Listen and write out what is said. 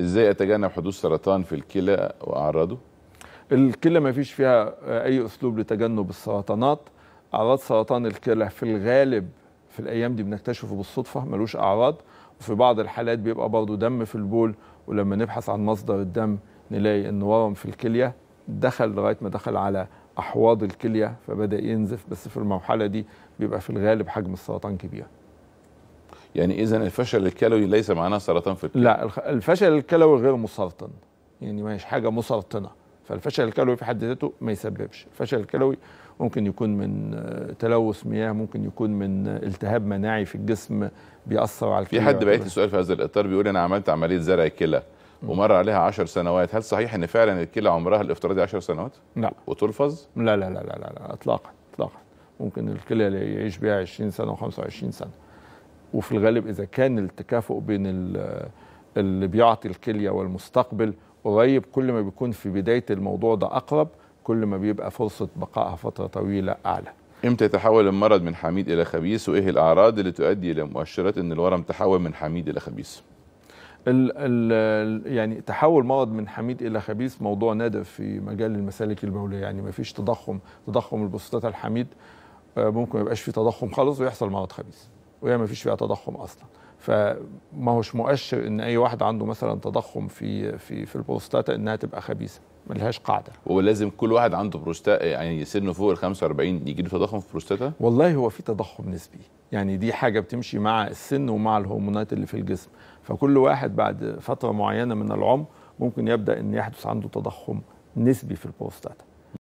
ازاي اتجنب حدوث سرطان في الكلى واعراضه الكلى ما فيش فيها اي اسلوب لتجنب السرطانات اعراض سرطان الكلى في الغالب في الايام دي بنكتشفه بالصدفه ملوش اعراض وفي بعض الحالات بيبقى برضه دم في البول ولما نبحث عن مصدر الدم نلاقي ان ورم في الكليه دخل لغايه ما دخل على احواض الكليه فبدا ينزف بس في المرحله دي بيبقى في الغالب حجم السرطان كبير يعني اذا الفشل الكلوي ليس معناه سرطان في الكلى لا الفشل الكلوي غير مسرطن يعني ما هيش حاجه مسرطنه فالفشل الكلوي في حد ذاته ما يسببش الفشل الكلوي ممكن يكون من آه، تلوث مياه ممكن يكون من آه، التهاب مناعي في الجسم بيأثر على الكلى في حد بعت السؤال في هذا الاطار بيقول انا عملت عمليه زرع كلى ومر عليها 10 سنوات هل صحيح ان فعلا الكلى عمرها الافتراضي 10 سنوات لا وتلفظ لا لا لا لا لا, لا اطلاقا اطلاقا ممكن الكلى يعيش بها 20 سنه و25 سنه وفي الغالب اذا كان التكافؤ بين اللي بيعطي الكليه والمستقبل قريب كل ما بيكون في بدايه الموضوع ده اقرب كل ما بيبقى فرصه بقائها فتره طويله اعلى امتى يتحول المرض من حميد الى خبيث وايه الاعراض اللي تؤدي الى مؤشرات ان الورم تحول من حميد الى خبيث ال ال يعني تحول مرض من حميد الى خبيث موضوع نادر في مجال المسالك البوليه يعني ما فيش تضخم تضخم البسطات الحميد آه، ممكن ما يبقاش في تضخم خالص ويحصل مرض خبيث وهي ما فيش فيها تضخم اصلا فما هوش مؤشر ان اي واحد عنده مثلا تضخم في في في البروستاتا انها تبقى خبيثه ملهاش قاعده ولازم كل واحد عنده بروستاتا يعني سنه فوق ال 45 يجي له تضخم في البروستاتا والله هو في تضخم نسبي يعني دي حاجه بتمشي مع السن ومع الهرمونات اللي في الجسم فكل واحد بعد فتره معينه من العمر ممكن يبدا ان يحدث عنده تضخم نسبي في البروستاتا